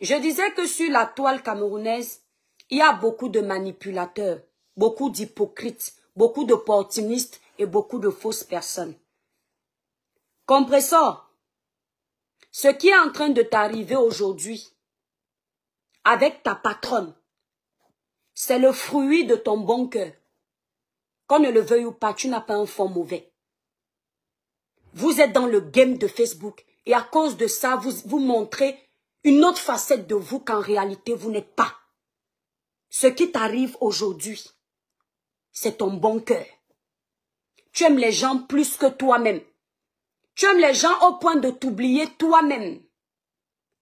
Je disais que sur la toile camerounaise, il y a beaucoup de manipulateurs, beaucoup d'hypocrites, beaucoup d'opportunistes et beaucoup de fausses personnes. Compresseur, ce qui est en train de t'arriver aujourd'hui avec ta patronne, c'est le fruit de ton bon cœur. Qu'on ne le veuille ou pas, tu n'as pas un fond mauvais. Vous êtes dans le game de Facebook et à cause de ça, vous, vous montrez une autre facette de vous qu'en réalité vous n'êtes pas. Ce qui t'arrive aujourd'hui, c'est ton bon cœur. Tu aimes les gens plus que toi-même. Tu aimes les gens au point de t'oublier toi-même.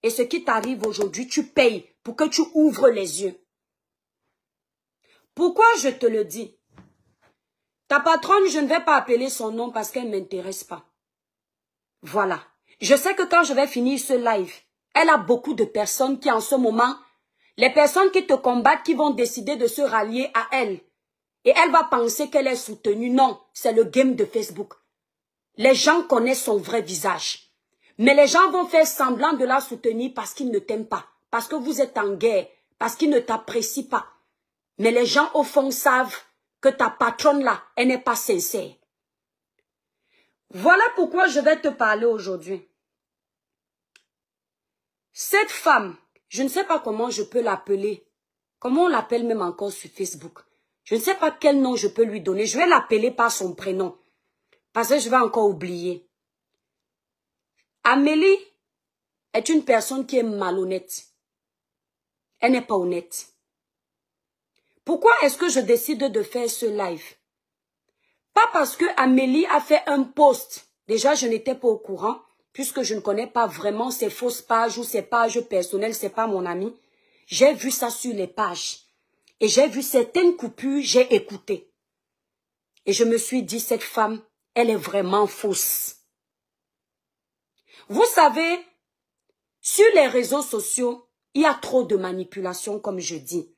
Et ce qui t'arrive aujourd'hui, tu payes pour que tu ouvres les yeux. Pourquoi je te le dis Ta patronne, je ne vais pas appeler son nom parce qu'elle ne m'intéresse pas. Voilà. Je sais que quand je vais finir ce live, elle a beaucoup de personnes qui en ce moment, les personnes qui te combattent, qui vont décider de se rallier à elle. Et elle va penser qu'elle est soutenue. Non, c'est le game de Facebook. Les gens connaissent son vrai visage. Mais les gens vont faire semblant de la soutenir parce qu'ils ne t'aiment pas, parce que vous êtes en guerre, parce qu'ils ne t'apprécient pas. Mais les gens au fond savent que ta patronne là, elle n'est pas sincère. Voilà pourquoi je vais te parler aujourd'hui. Cette femme, je ne sais pas comment je peux l'appeler. Comment on l'appelle même encore sur Facebook. Je ne sais pas quel nom je peux lui donner. Je vais l'appeler par son prénom. Parce que je vais encore oublier. Amélie est une personne qui est malhonnête. Elle n'est pas honnête. Pourquoi est-ce que je décide de faire ce live Pas parce que Amélie a fait un post. Déjà, je n'étais pas au courant puisque je ne connais pas vraiment ces fausses pages ou ces pages personnelles, n'est pas mon ami. J'ai vu ça sur les pages. Et j'ai vu certaines coupures, j'ai écouté. Et je me suis dit, cette femme, elle est vraiment fausse. Vous savez, sur les réseaux sociaux, il y a trop de manipulation, comme je dis.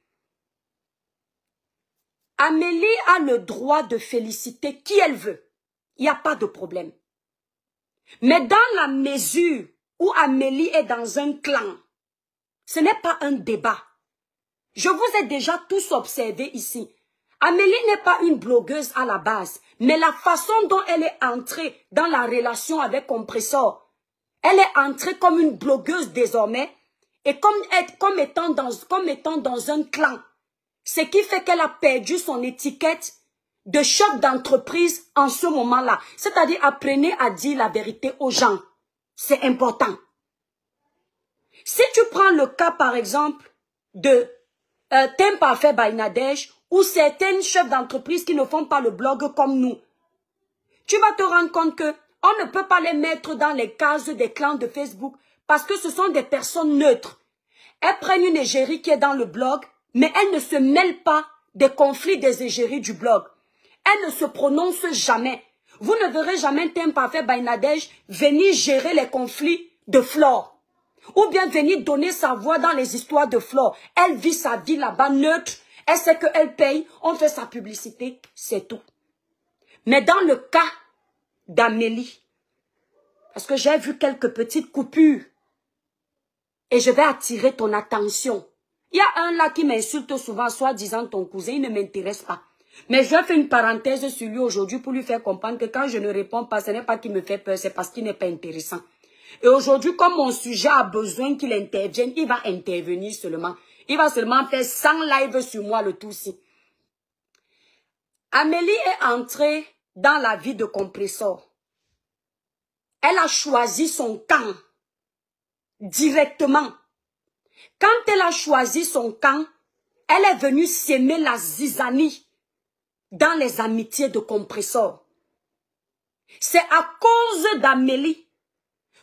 Amélie a le droit de féliciter qui elle veut. Il n'y a pas de problème. Mais dans la mesure où Amélie est dans un clan, ce n'est pas un débat. Je vous ai déjà tous observé ici. Amélie n'est pas une blogueuse à la base, mais la façon dont elle est entrée dans la relation avec Compressor, elle est entrée comme une blogueuse désormais et comme, comme, étant, dans, comme étant dans un clan. Ce qui fait qu'elle a perdu son étiquette de chef d'entreprise en ce moment-là. C'est-à-dire apprenez à dire la vérité aux gens. C'est important. Si tu prends le cas, par exemple, de euh, Thème Parfait ou certains chefs d'entreprise qui ne font pas le blog comme nous, tu vas te rendre compte que on ne peut pas les mettre dans les cases des clans de Facebook parce que ce sont des personnes neutres. Elles prennent une égérie qui est dans le blog, mais elles ne se mêlent pas des conflits des égéries du blog. Elle ne se prononce jamais. Vous ne verrez jamais un parfait Bainadej venir gérer les conflits de Flore. Ou bien venir donner sa voix dans les histoires de Flore. Elle vit sa vie là-bas neutre. Elle sait qu'elle paye. On fait sa publicité. C'est tout. Mais dans le cas d'Amélie, parce que j'ai vu quelques petites coupures, et je vais attirer ton attention. Il y a un là qui m'insulte souvent, soit disant ton cousin, il ne m'intéresse pas. Mais je fais une parenthèse sur lui aujourd'hui pour lui faire comprendre que quand je ne réponds pas, ce n'est pas qu'il me fait peur, c'est parce qu'il n'est pas intéressant. Et aujourd'hui, comme mon sujet a besoin qu'il intervienne, il va intervenir seulement. Il va seulement faire 100 lives sur moi le tout-ci. Amélie est entrée dans la vie de compresseur. Elle a choisi son camp directement. Quand elle a choisi son camp, elle est venue s'aimer la zizanie dans les amitiés de Compressor. C'est à cause d'Amélie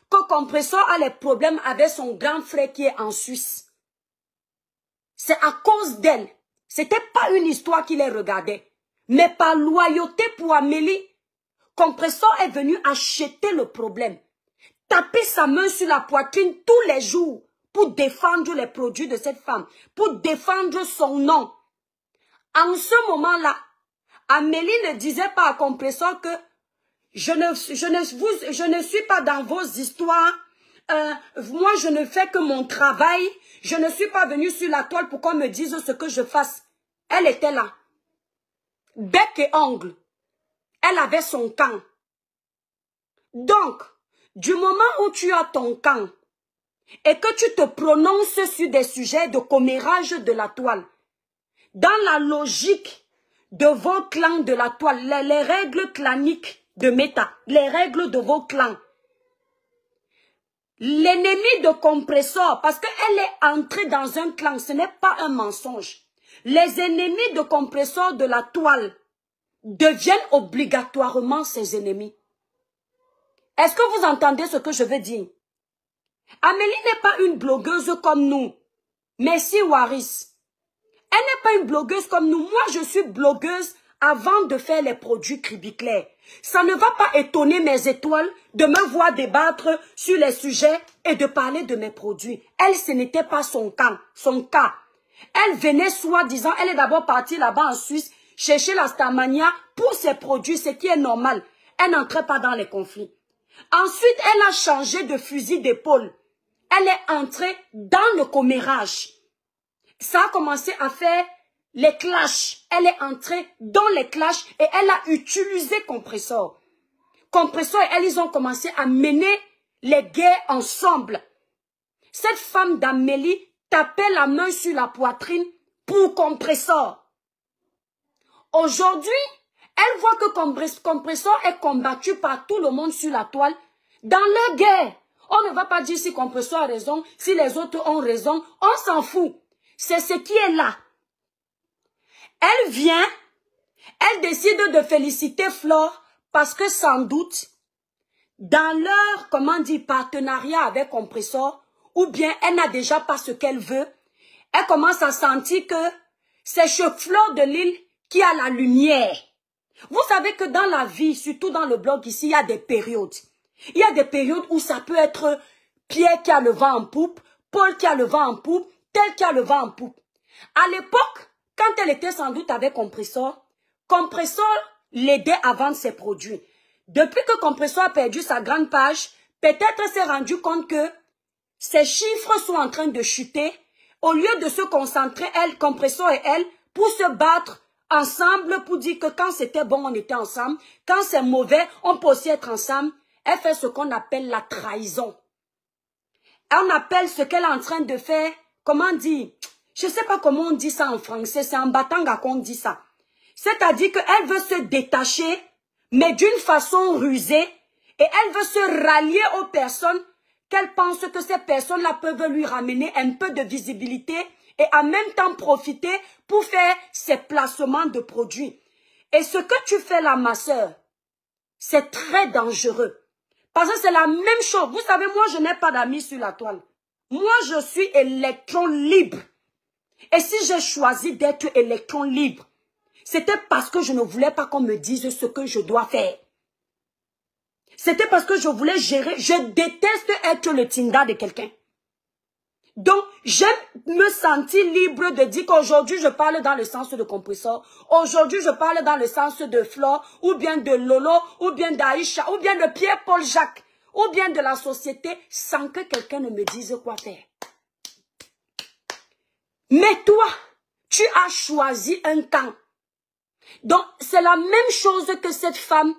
que Compressor a les problèmes avec son grand frère qui est en Suisse. C'est à cause d'elle. Ce n'était pas une histoire qu'il les regardait. Mais par loyauté pour Amélie, Compressor est venu acheter le problème. Taper sa main sur la poitrine tous les jours pour défendre les produits de cette femme, pour défendre son nom. En ce moment-là, Amélie ne disait pas à Compressor que je ne, je ne, vous, je ne suis pas dans vos histoires. Euh, moi, je ne fais que mon travail. Je ne suis pas venue sur la toile pour qu'on me dise ce que je fasse. Elle était là. Bec et ongle. Elle avait son camp. Donc, du moment où tu as ton camp et que tu te prononces sur des sujets de commérage de la toile, dans la logique de vos clans de la toile, les, règles claniques de méta, les règles de vos clans. L'ennemi de compresseur, parce qu'elle est entrée dans un clan, ce n'est pas un mensonge. Les ennemis de compresseur de la toile deviennent obligatoirement ses ennemis. Est-ce que vous entendez ce que je veux dire Amélie n'est pas une blogueuse comme nous. Merci Waris. Elle n'est pas une blogueuse comme nous. Moi, je suis blogueuse avant de faire les produits cribiclair. Ça ne va pas étonner mes étoiles de me voir débattre sur les sujets et de parler de mes produits. Elle, ce n'était pas son cas. Son cas. Elle venait soi-disant, elle est d'abord partie là-bas en Suisse, chercher la Stamania pour ses produits, ce qui est normal. Elle n'entrait pas dans les conflits. Ensuite, elle a changé de fusil d'épaule. Elle est entrée dans le commérage ça a commencé à faire les clashs. Elle est entrée dans les clashs et elle a utilisé Compressor. Compressor et elle, ils ont commencé à mener les guerres ensemble. Cette femme d'Amélie tapait la main sur la poitrine pour Compressor. Aujourd'hui, elle voit que Compressor est combattu par tout le monde sur la toile dans les guerres. On ne va pas dire si Compressor a raison, si les autres ont raison. On s'en fout. C'est ce qui est là. Elle vient, elle décide de féliciter Flore parce que sans doute, dans leur, comment dire, partenariat avec Compressor, ou bien elle n'a déjà pas ce qu'elle veut, elle commence à sentir que c'est chez Flore de l'île qui a la lumière. Vous savez que dans la vie, surtout dans le blog ici, il y a des périodes. Il y a des périodes où ça peut être Pierre qui a le vent en poupe, Paul qui a le vent en poupe, tel qui a le vent en poupe. À l'époque, quand elle était sans doute avec Compressor, Compressor l'aidait à vendre ses produits. Depuis que Compressor a perdu sa grande page, peut-être s'est rendu compte que ses chiffres sont en train de chuter. Au lieu de se concentrer, elle, Compressor et elle, pour se battre ensemble, pour dire que quand c'était bon, on était ensemble. Quand c'est mauvais, on peut aussi être ensemble. Elle fait ce qu'on appelle la trahison. On appelle ce qu'elle est en train de faire comment dit Je ne sais pas comment on dit ça en français, c'est en batanga qu'on dit ça. C'est-à-dire qu'elle veut se détacher, mais d'une façon rusée, et elle veut se rallier aux personnes qu'elle pense que ces personnes-là peuvent lui ramener un peu de visibilité et en même temps profiter pour faire ses placements de produits. Et ce que tu fais là, ma soeur, c'est très dangereux. Parce que c'est la même chose. Vous savez, moi, je n'ai pas d'amis sur la toile. Moi, je suis électron libre. Et si j'ai choisi d'être électron libre, c'était parce que je ne voulais pas qu'on me dise ce que je dois faire. C'était parce que je voulais gérer. Je déteste être le Tinda de quelqu'un. Donc, j'aime me sentir libre de dire qu'aujourd'hui, je parle dans le sens de compresseur. Aujourd'hui, je parle dans le sens de Flore, ou bien de Lolo, ou bien d'Aïcha, ou bien de Pierre-Paul Jacques ou bien de la société sans que quelqu'un ne me dise quoi faire. Mais toi, tu as choisi un camp. Donc, c'est la même chose que cette femme.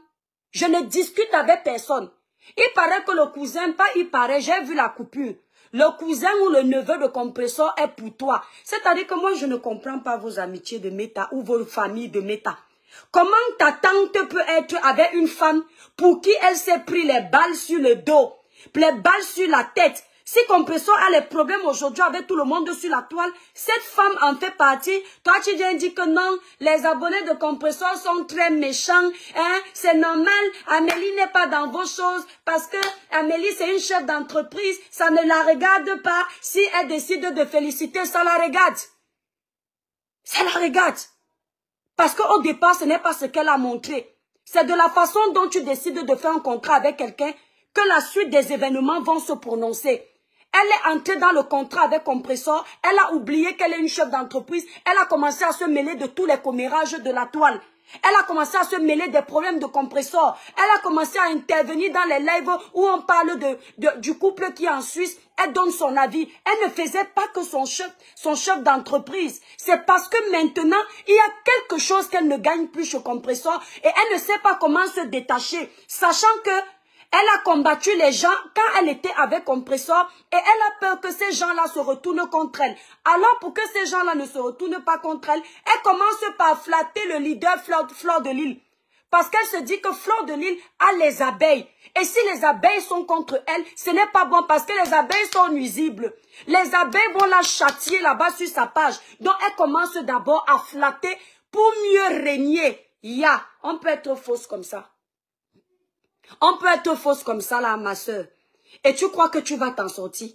Je ne discute avec personne. Il paraît que le cousin, pas il paraît, j'ai vu la coupure. Le cousin ou le neveu de compresseur est pour toi. C'est-à-dire que moi, je ne comprends pas vos amitiés de méta ou vos familles de méta. Comment ta tante peut être avec une femme pour qui elle s'est pris les balles sur le dos, les balles sur la tête si Compresso a les problèmes aujourd'hui avec tout le monde sur la toile, cette femme en fait partie. Toi, tu viens dire que non, les abonnés de Compresso sont très méchants. Hein? C'est normal, Amélie n'est pas dans vos choses parce que Amélie, c'est une chef d'entreprise. Ça ne la regarde pas. Si elle décide de féliciter, ça la regarde. Ça la regarde. Parce qu'au départ, ce n'est pas ce qu'elle a montré. C'est de la façon dont tu décides de faire un contrat avec quelqu'un que la suite des événements vont se prononcer. Elle est entrée dans le contrat avec Compressor, elle a oublié qu'elle est une chef d'entreprise, elle a commencé à se mêler de tous les commérages de la toile. Elle a commencé à se mêler des problèmes de compresseur Elle a commencé à intervenir dans les lives où on parle de, du couple qui est en Suisse. Elle donne son avis. Elle ne faisait pas que son chef, son chef d'entreprise. C'est parce que maintenant, il y a quelque chose qu'elle ne gagne plus chez compresseur et elle ne sait pas comment se détacher, sachant que elle a combattu les gens quand elle était avec compresseur et elle a peur que ces gens-là se retournent contre elle. Alors pour que ces gens-là ne se retournent pas contre elle, elle commence par flatter le leader Fleur, de Lille. Parce qu'elle se dit que Fleur de Lille a les abeilles. Et si les abeilles sont contre elle, ce n'est pas bon parce que les abeilles sont nuisibles. Les abeilles vont la châtier là-bas sur sa page. Donc elle commence d'abord à flatter pour mieux régner. Ya, yeah, on peut être fausse comme ça. On peut être fausse comme ça là, ma soeur. Et tu crois que tu vas t'en sortir.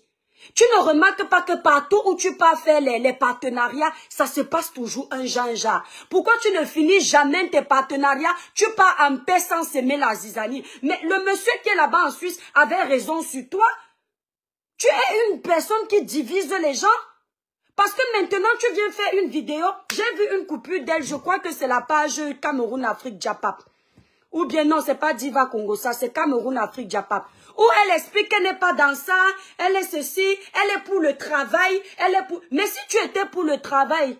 Tu ne remarques pas que partout où tu pars faire les, partenariats, ça se passe toujours un genre. Pourquoi tu ne finis jamais tes partenariats Tu pars en paix sans semer la zizanie. Mais le monsieur qui est là-bas en Suisse avait raison sur toi. Tu es une personne qui divise les gens. Parce que maintenant, tu viens faire une vidéo. J'ai vu une coupure d'elle, je crois que c'est la page Cameroun-Afrique-Japap. Ou bien non, c'est pas Diva Congo, ça c'est Cameroun Afrique Japap. Ou elle explique qu'elle n'est pas dans ça, elle est ceci, elle est pour le travail, elle est pour... Mais si tu étais pour le travail,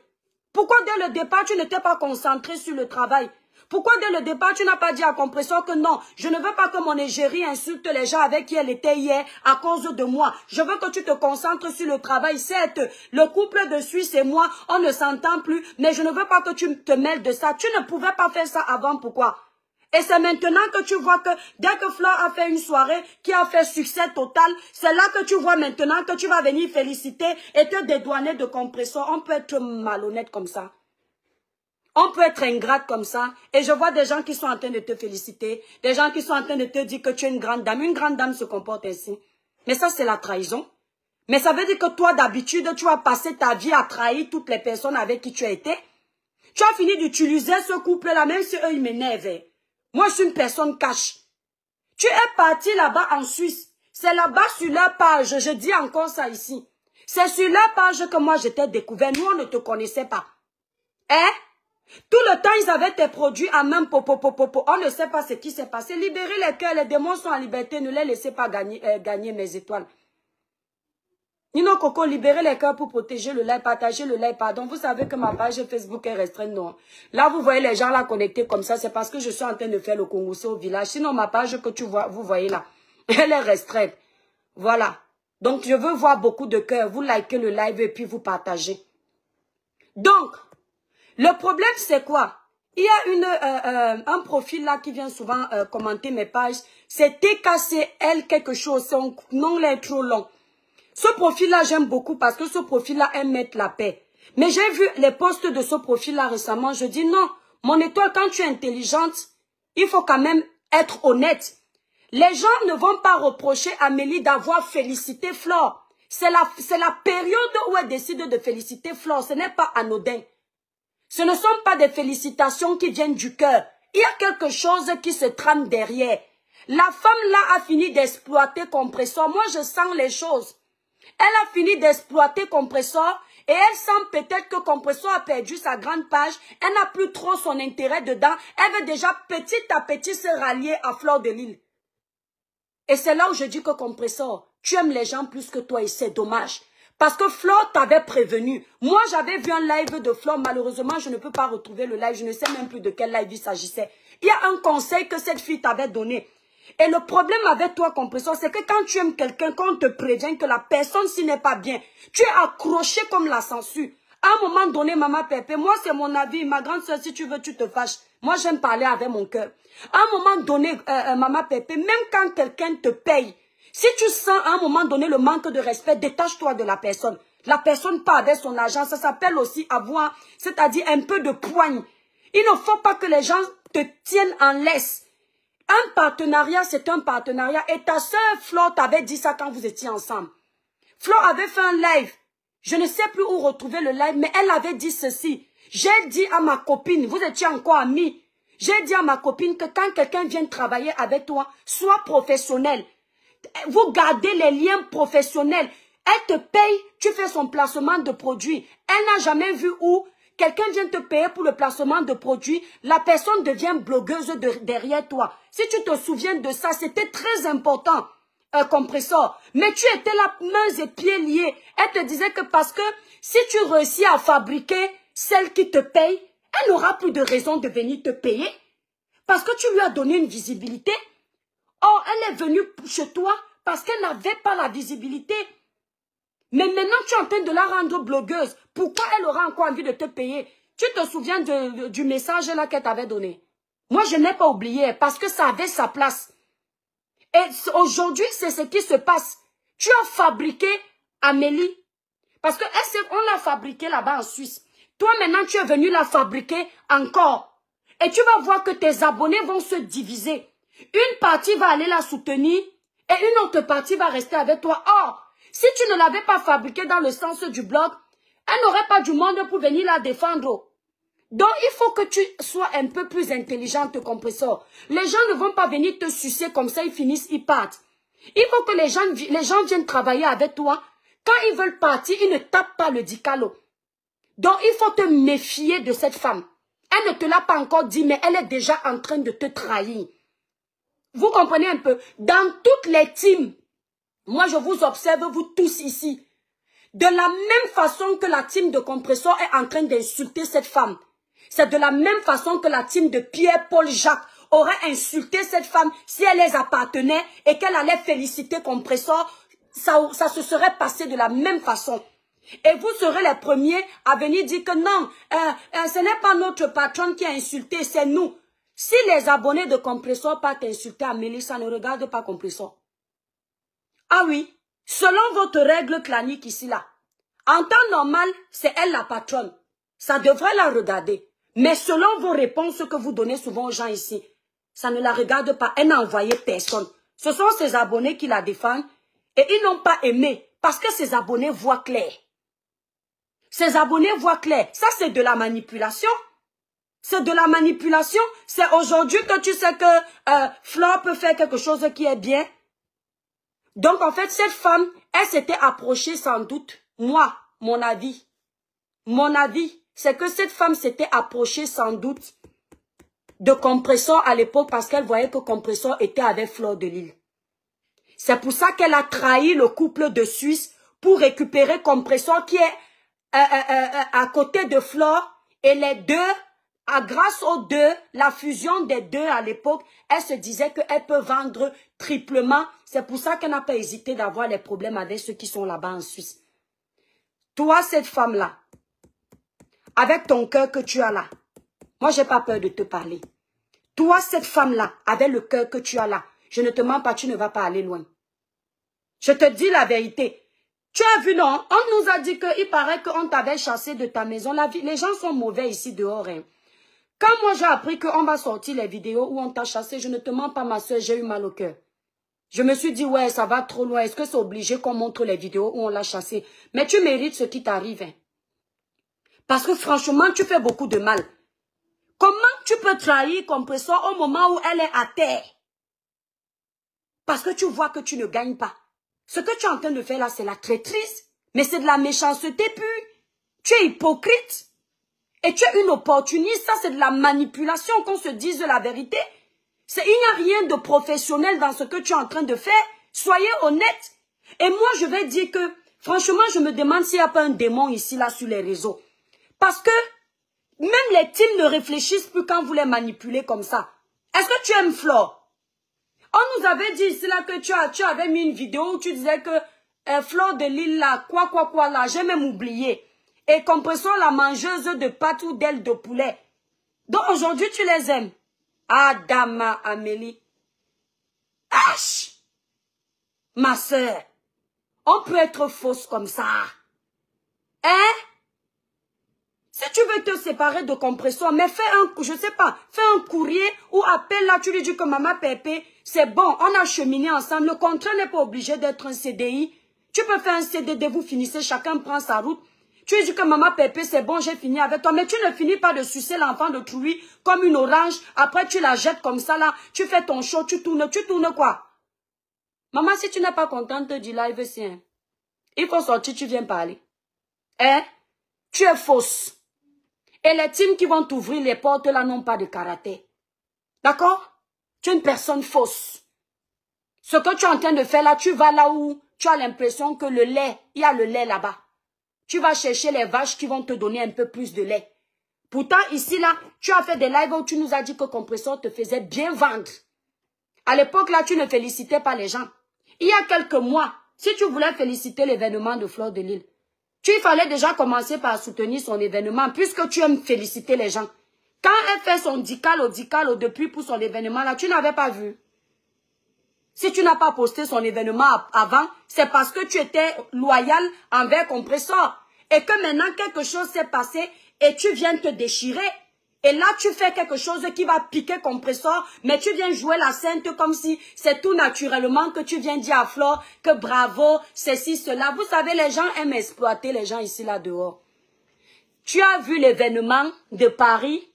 pourquoi dès le départ tu n'étais pas concentré sur le travail pourquoi dès le départ, tu n'as pas dit à compression que non, je ne veux pas que mon égérie insulte les gens avec qui elle était hier à cause de moi. Je veux que tu te concentres sur le travail. Certes, le couple de Suisse et moi, on ne s'entend plus, mais je ne veux pas que tu te mêles de ça. Tu ne pouvais pas faire ça avant, pourquoi et c'est maintenant que tu vois que dès que Flo a fait une soirée qui a fait succès total, c'est là que tu vois maintenant que tu vas venir féliciter et te dédouaner de compresseur. On peut être malhonnête comme ça. On peut être ingrate comme ça. Et je vois des gens qui sont en train de te féliciter, des gens qui sont en train de te dire que tu es une grande dame. Une grande dame se comporte ainsi. Mais ça, c'est la trahison. Mais ça veut dire que toi, d'habitude, tu as passé ta vie à trahir toutes les personnes avec qui tu as été. Tu as fini d'utiliser ce couple-là, même si eux, ils m'énervaient. Moi, je suis une personne cash. Tu es parti là-bas en Suisse. C'est là-bas sur la page, je dis encore ça ici. C'est sur la page que moi, j'étais découvert. Nous, on ne te connaissait pas. Hein? Tout le temps, ils avaient tes produits à même popo, popo, On ne sait pas ce qui s'est passé. Libérez les cœurs, les démons sont en liberté. Ne les laissez pas gagner, euh, gagner mes étoiles. Nino Coco, libérez les cœurs pour protéger le live, partager le live, pardon. Vous savez que ma page Facebook est restreinte, non. Là, vous voyez les gens là connectés comme ça, c'est parce que je suis en train de faire le Congo au village. Sinon, ma page que tu vois, vous voyez là, elle est restreinte. Voilà. Donc, je veux voir beaucoup de cœurs. Vous likez le live et puis vous partagez. Donc, le problème, c'est quoi Il y a une, euh, euh, un profil là qui vient souvent euh, commenter mes pages. C'est TKCL quelque chose. Son nom est trop long. Ce profil-là, j'aime beaucoup parce que ce profil-là aime mettre la paix. Mais j'ai vu les postes de ce profil-là récemment. Je dis non, mon étoile, quand tu es intelligente, il faut quand même être honnête. Les gens ne vont pas reprocher Amélie d'avoir félicité Flore. C'est la, la période où elle décide de féliciter Flore. Ce n'est pas anodin. Ce ne sont pas des félicitations qui viennent du cœur. Il y a quelque chose qui se trame derrière. La femme là a fini d'exploiter compresseur. Moi, je sens les choses. Elle a fini d'exploiter Compressor et elle semble peut-être que Compressor a perdu sa grande page. Elle n'a plus trop son intérêt dedans. Elle veut déjà petit à petit se rallier à Flore de Lille. Et c'est là où je dis que Compressor, tu aimes les gens plus que toi et c'est dommage. Parce que Flore t'avait prévenu. Moi, j'avais vu un live de Flore. Malheureusement, je ne peux pas retrouver le live. Je ne sais même plus de quel live il s'agissait. Il y a un conseil que cette fille t'avait donné. Et le problème avec toi, compresseur, c'est que quand tu aimes quelqu'un, quand on te prévient que la personne si n'est pas bien, tu es accroché comme la censure. À un moment donné, maman Pépé, moi c'est mon avis, ma grande soeur, si tu veux, tu te fâches. Moi j'aime parler avec mon cœur. À un moment donné, euh, euh, maman Pépé, même quand quelqu'un te paye, si tu sens à un moment donné le manque de respect, détache-toi de la personne. La personne part avec son argent, ça s'appelle aussi avoir, c'est-à-dire un peu de poigne. Il ne faut pas que les gens te tiennent en laisse. Un partenariat, c'est un partenariat. Et ta soeur Flo t'avait dit ça quand vous étiez ensemble. Flo avait fait un live. Je ne sais plus où retrouver le live, mais elle avait dit ceci. J'ai dit à ma copine, vous étiez encore amis, j'ai dit à ma copine que quand quelqu'un vient travailler avec toi, sois professionnel. Vous gardez les liens professionnels. Elle te paye, tu fais son placement de produit. Elle n'a jamais vu où Quelqu'un vient te payer pour le placement de produits. La personne devient blogueuse derrière toi. Si tu te souviens de ça, c'était très important. Un euh, compresseur. Mais tu étais là, mains et pieds liés. Elle te disait que parce que si tu réussis à fabriquer celle qui te paye, elle n'aura plus de raison de venir te payer. Parce que tu lui as donné une visibilité. Or, elle est venue chez toi parce qu'elle n'avait pas la visibilité. Mais maintenant, tu es en train de la rendre blogueuse. Pourquoi elle aura encore envie de te payer Tu te souviens du message là qu'elle t'avait donné Moi, je n'ai pas oublié parce que ça avait sa place. Et aujourd'hui, c'est ce qui se passe. Tu as fabriqué Amélie. Parce que on l'a fabriquée là-bas en Suisse. Toi, maintenant, tu es venu la fabriquer encore. Et tu vas voir que tes abonnés vont se diviser. Une partie va aller la soutenir et une autre partie va rester avec toi. Or, si tu ne l'avais pas fabriquée dans le sens du blog, elle n'aurait pas du monde pour venir la défendre. Donc, il faut que tu sois un peu plus intelligente, compresseur. Les gens ne vont pas venir te sucer comme ça, ils finissent, ils partent. Il faut que les gens, les gens viennent travailler avec toi. Quand ils veulent partir, ils ne tapent pas le dicalo. Donc, il faut te méfier de cette femme. Elle ne te l'a pas encore dit, mais elle est déjà en train de te trahir. Vous comprenez un peu Dans toutes les teams, moi, je vous observe, vous tous ici. De la même façon que la team de Compressor est en train d'insulter cette femme. C'est de la même façon que la team de Pierre-Paul Jacques aurait insulté cette femme si elle les appartenait et qu'elle allait féliciter Compressor. Ça, se serait passé de la même façon. Et vous serez les premiers à venir dire que non, hein, hein, ce n'est pas notre patron qui a insulté, c'est nous. Si les abonnés de Compressor partent insulter Amélie, ça ne regarde pas Compressor. Ah oui, selon votre règle clanique ici là, en temps normal, c'est elle la patronne. Ça devrait la regarder. Mais selon vos réponses que vous donnez souvent aux gens ici, ça ne la regarde pas. Elle n'a envoyé personne. Ce sont ses abonnés qui la défendent et ils n'ont pas aimé parce que ses abonnés voient clair. Ses abonnés voient clair. Ça, c'est de la manipulation. C'est de la manipulation. C'est aujourd'hui que tu sais que euh, peut faire quelque chose qui est bien. Donc, en fait, cette femme, elle s'était approchée sans doute. Moi, mon avis. Mon avis, c'est que cette femme s'était approchée sans doute de Compressor à l'époque parce qu'elle voyait que Compressor était avec Fleur de Lille. C'est pour ça qu'elle a trahi le couple de Suisse pour récupérer Compressor qui est euh, euh, euh, à côté de Flore et les deux ah, grâce aux deux, la fusion des deux à l'époque, elle se disait qu'elle peut vendre triplement. C'est pour ça qu'elle n'a pas hésité d'avoir les problèmes avec ceux qui sont là-bas en Suisse. Toi, cette femme-là, avec ton cœur que tu as là, moi, je n'ai pas peur de te parler. Toi, cette femme-là, avec le cœur que tu as là, je ne te mens pas, tu ne vas pas aller loin. Je te dis la vérité. Tu as vu, non On nous a dit qu'il paraît qu'on t'avait chassé de ta maison. les gens sont mauvais ici dehors. Hein. Quand moi j'ai appris qu'on va sortir les vidéos où on t'a chassé, je ne te mens pas ma soeur, j'ai eu mal au cœur. Je me suis dit, ouais, ça va trop loin. Est-ce que c'est obligé qu'on montre les vidéos où on l'a chassé Mais tu mérites ce qui t'arrive. Hein. Parce que franchement, tu fais beaucoup de mal. Comment tu peux trahir ça au moment où elle est à terre Parce que tu vois que tu ne gagnes pas. Ce que tu es en train de faire là, c'est la traîtrise. Mais c'est de la méchanceté pure. Tu es hypocrite. Et tu es une opportuniste, ça c'est de la manipulation, qu'on se dise de la vérité. Il n'y a rien de professionnel dans ce que tu es en train de faire. Soyez honnête. Et moi, je vais dire que, franchement, je me demande s'il n'y a pas un démon ici, là, sur les réseaux. Parce que même les teams ne réfléchissent plus quand vous les manipulez comme ça. Est-ce que tu aimes Flo? On nous avait dit ici, là, que tu, as, tu avais mis une vidéo où tu disais que euh, de Lille, là, quoi, quoi, quoi, là, j'ai même oublié et compressons la mangeuse de pâte ou d'ailes de poulet. Donc aujourd'hui, tu les aimes. Adama Amélie. Ah, Ma sœur, on peut être fausse comme ça. Hein? Si tu veux te séparer de compresso mais fais un, je sais pas, fais un courrier ou appelle là, tu lui dis que maman Pépé, c'est bon, on a cheminé ensemble, le contrat n'est pas obligé d'être un CDI. Tu peux faire un CDD, vous finissez, chacun prend sa route. Tu dis que maman Pépé, c'est bon, j'ai fini avec toi. Mais tu ne finis pas de sucer l'enfant de Trouy comme une orange. Après, tu la jettes comme ça, là. Tu fais ton show, tu tournes. Tu tournes quoi Maman, si tu n'es pas contente dis live, c'est... Il faut sortir, tu viens parler. Hein Tu es fausse. Et les teams qui vont t'ouvrir les portes, là, n'ont pas de karaté. D'accord Tu es une personne fausse. Ce que tu es en train de faire, là, tu vas là où tu as l'impression que le lait, il y a le lait là-bas. Tu vas chercher les vaches qui vont te donner un peu plus de lait. Pourtant, ici, là, tu as fait des lives où tu nous as dit que compresseur te faisait bien vendre. À l'époque, là, tu ne félicitais pas les gens. Il y a quelques mois, si tu voulais féliciter l'événement de Fleur de Lille, tu fallait déjà commencer par soutenir son événement puisque tu aimes féliciter les gens. Quand elle fait son dicalo, au depuis pour son événement, là, tu n'avais pas vu. Si tu n'as pas posté son événement avant, c'est parce que tu étais loyal envers compresseur et que maintenant quelque chose s'est passé et tu viens te déchirer. Et là, tu fais quelque chose qui va piquer compresseur, mais tu viens jouer la sainte comme si c'est tout naturellement que tu viens dire à Flore que bravo, ceci, cela. Vous savez, les gens aiment exploiter les gens ici, là, dehors. Tu as vu l'événement de Paris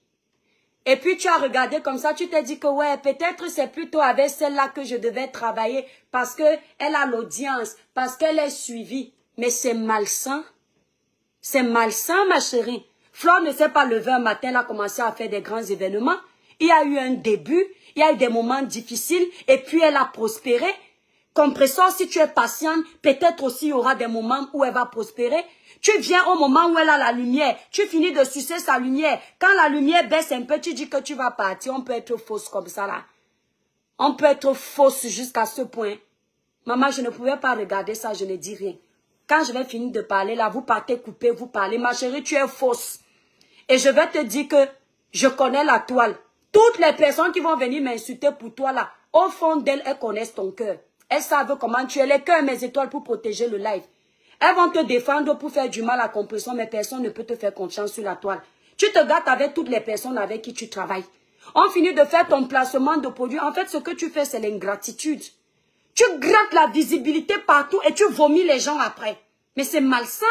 et puis tu as regardé comme ça, tu t'es dit que ouais, peut-être c'est plutôt avec celle-là que je devais travailler parce qu'elle a l'audience, parce qu'elle est suivie. Mais c'est malsain c'est malsain, ma chérie. Flore ne s'est pas levée un matin, elle a commencé à faire des grands événements. Il y a eu un début, il y a eu des moments difficiles, et puis elle a prospéré. Compresseur, si tu es patiente, peut-être aussi il y aura des moments où elle va prospérer. Tu viens au moment où elle a la lumière. Tu finis de sucer sa lumière. Quand la lumière baisse un peu, tu dis que tu vas partir. On peut être fausse comme ça, là. On peut être fausse jusqu'à ce point. Maman, je ne pouvais pas regarder ça, je ne dis rien. Quand je vais finir de parler là, vous partez couper, vous parlez. Ma chérie, tu es fausse. Et je vais te dire que je connais la toile. Toutes les personnes qui vont venir m'insulter pour toi là, au fond d'elles, elles connaissent ton cœur. Elles savent comment tu es. Les cœurs, mes étoiles pour protéger le live. Elles vont te défendre pour faire du mal à compression, mais personne ne peut te faire confiance sur la toile. Tu te gâtes avec toutes les personnes avec qui tu travailles. On finit de faire ton placement de produit. En fait, ce que tu fais, c'est l'ingratitude. Tu grattes la visibilité partout et tu vomis les gens après. Mais c'est malsain.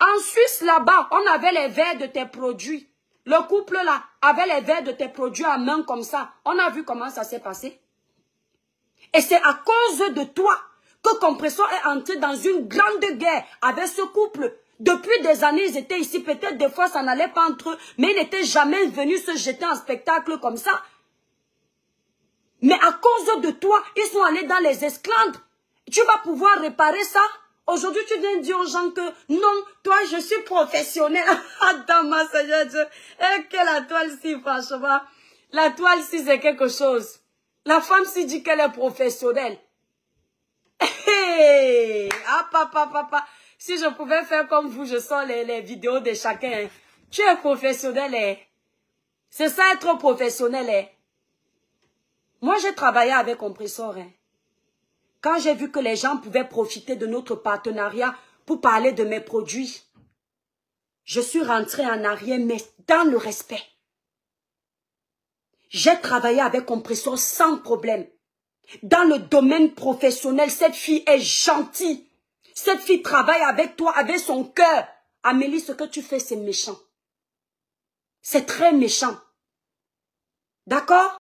En Suisse, là-bas, on avait les verres de tes produits. Le couple, là, avait les verres de tes produits à main comme ça. On a vu comment ça s'est passé. Et c'est à cause de toi que Compressor est entré dans une grande guerre avec ce couple. Depuis des années, ils étaient ici. Peut-être des fois, ça n'allait pas entre eux. Mais ils n'étaient jamais venus se jeter en spectacle comme ça. Mais à cause de toi, ils sont allés dans les esclandes. Tu vas pouvoir réparer ça Aujourd'hui, tu viens dire aux gens que non, toi, je suis professionnel. ma Seigneur Dieu. Et eh, que la toile si, franchement. La toile si, c'est quelque chose. La femme si dit qu'elle est professionnelle. eh ah, papa, papa. Si je pouvais faire comme vous, je sors les, vidéos de chacun. Hein. Tu es professionnel, eh. C'est ça être professionnel, eh. Moi, j'ai travaillé avec Compressor. Hein. Quand j'ai vu que les gens pouvaient profiter de notre partenariat pour parler de mes produits, je suis rentrée en arrière, mais dans le respect. J'ai travaillé avec Compressor sans problème. Dans le domaine professionnel, cette fille est gentille. Cette fille travaille avec toi, avec son cœur. Amélie, ce que tu fais, c'est méchant. C'est très méchant. D'accord